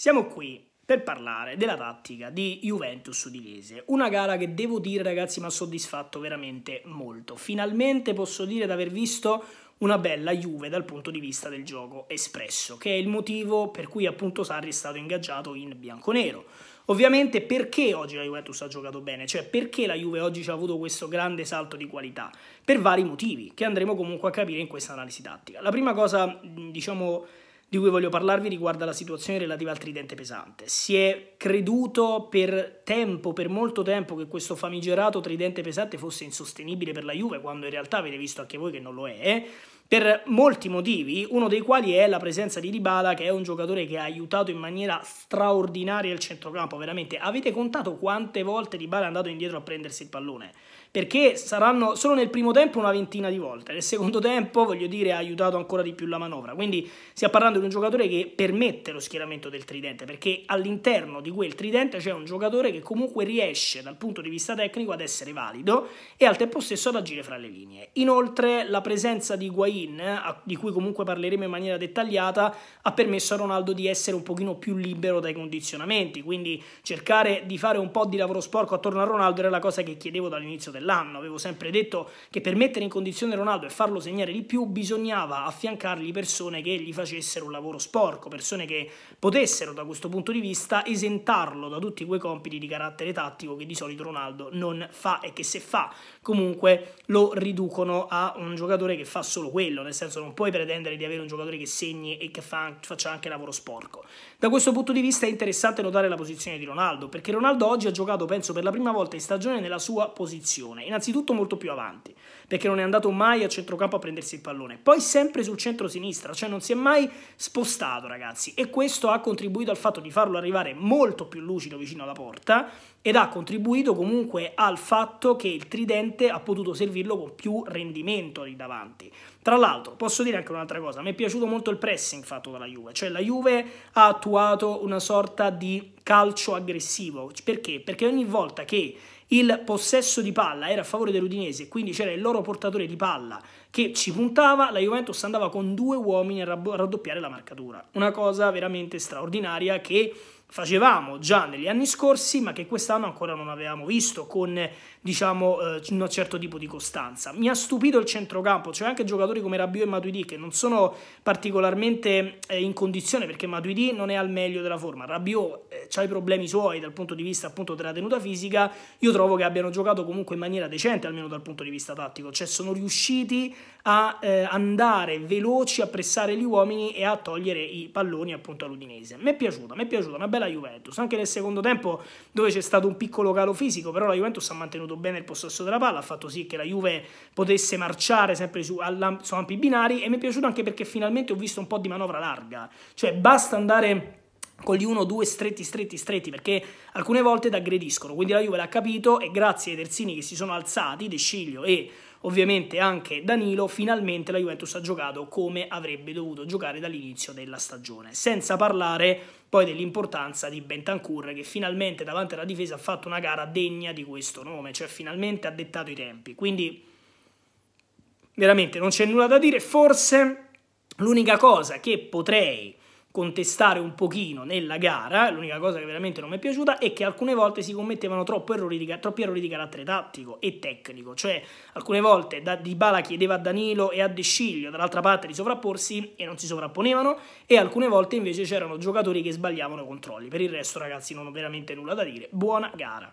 Siamo qui per parlare della tattica di Juventus Udinese. Una gara che devo dire ragazzi mi ha soddisfatto veramente molto. Finalmente posso dire di aver visto una bella Juve dal punto di vista del gioco espresso, che è il motivo per cui appunto Sarri è stato ingaggiato in bianco-nero. Ovviamente perché oggi la Juventus ha giocato bene, cioè perché la Juve oggi ci ha avuto questo grande salto di qualità? Per vari motivi, che andremo comunque a capire in questa analisi tattica. La prima cosa, diciamo di cui voglio parlarvi riguarda la situazione relativa al tridente pesante. Si è creduto per tempo, per molto tempo, che questo famigerato tridente pesante fosse insostenibile per la Juve, quando in realtà avete visto anche voi che non lo è per molti motivi, uno dei quali è la presenza di Dybala che è un giocatore che ha aiutato in maniera straordinaria il centrocampo, veramente. Avete contato quante volte Dybala è andato indietro a prendersi il pallone? Perché saranno solo nel primo tempo una ventina di volte, nel secondo tempo, voglio dire, ha aiutato ancora di più la manovra. Quindi stiamo parlando di un giocatore che permette lo schieramento del tridente, perché all'interno di quel tridente c'è un giocatore che comunque riesce dal punto di vista tecnico ad essere valido e al tempo stesso ad agire fra le linee. Inoltre la presenza di Guaini play di cui comunque parleremo in maniera dettagliata, ha permesso a Ronaldo di essere un pochino più libero dai condizionamenti, quindi cercare di fare un po' di lavoro sporco attorno a Ronaldo era la cosa che chiedevo dall'inizio dell'anno, avevo sempre detto che per mettere in condizione Ronaldo e farlo segnare di più bisognava affiancargli persone che gli facessero un lavoro sporco, persone che potessero da questo punto di vista esentarlo da tutti quei compiti di carattere tattico che di solito Ronaldo non fa e che se fa comunque lo riducono a un giocatore che fa solo quello quello, nel senso non puoi pretendere di avere un giocatore che segni e che fa, faccia anche lavoro sporco. Da questo punto di vista è interessante notare la posizione di Ronaldo, perché Ronaldo oggi ha giocato, penso, per la prima volta in stagione nella sua posizione, innanzitutto molto più avanti, perché non è andato mai a centrocampo a prendersi il pallone, poi sempre sul centro-sinistra, cioè non si è mai spostato ragazzi, e questo ha contribuito al fatto di farlo arrivare molto più lucido vicino alla porta ed ha contribuito comunque al fatto che il tridente ha potuto servirlo con più rendimento lì davanti. Tra l'altro, posso dire anche un'altra cosa, mi è piaciuto molto il pressing fatto dalla Juve, cioè la Juve ha attuato una sorta di calcio aggressivo, perché? Perché ogni volta che il possesso di palla era a favore dell'Udinese, quindi c'era il loro portatore di palla che ci puntava, la Juventus andava con due uomini a raddoppiare la marcatura, una cosa veramente straordinaria che facevamo già negli anni scorsi, ma che quest'anno ancora non avevamo visto con diciamo eh, un certo tipo di costanza. Mi ha stupito il centrocampo, cioè anche giocatori come Rabiot e Matuidi che non sono particolarmente eh, in condizione perché Matuidi non è al meglio della forma. Rabiot eh, ha i problemi suoi dal punto di vista appunto della tenuta fisica. Io trovo che abbiano giocato comunque in maniera decente almeno dal punto di vista tattico, cioè sono riusciti a eh, andare veloci a pressare gli uomini e a togliere i palloni appunto all'Udinese. Mi è piaciuta, mi è piaciuta una bella bella Juventus, anche nel secondo tempo dove c'è stato un piccolo calo fisico, però la Juventus ha mantenuto bene il possesso della palla, ha fatto sì che la Juve potesse marciare sempre su, alla, su ampi binari e mi è piaciuto anche perché finalmente ho visto un po' di manovra larga, cioè basta andare con gli 1-2 stretti, stretti, stretti, perché alcune volte ti aggrediscono. Quindi la Juve l'ha capito e grazie ai terzini che si sono alzati, De Sciglio e ovviamente anche Danilo, finalmente la Juventus ha giocato come avrebbe dovuto giocare dall'inizio della stagione, senza parlare poi dell'importanza di Bentancur che finalmente davanti alla difesa ha fatto una gara degna di questo nome, cioè finalmente ha dettato i tempi, quindi veramente non c'è nulla da dire, forse l'unica cosa che potrei contestare un pochino nella gara, l'unica cosa che veramente non mi è piaciuta è che alcune volte si commettevano errori di, troppi errori di carattere tattico e tecnico, cioè alcune volte da, Dybala chiedeva a Danilo e a De Sciglio dall'altra parte di sovrapporsi e non si sovrapponevano e alcune volte invece c'erano giocatori che sbagliavano i controlli, per il resto ragazzi non ho veramente nulla da dire, buona gara!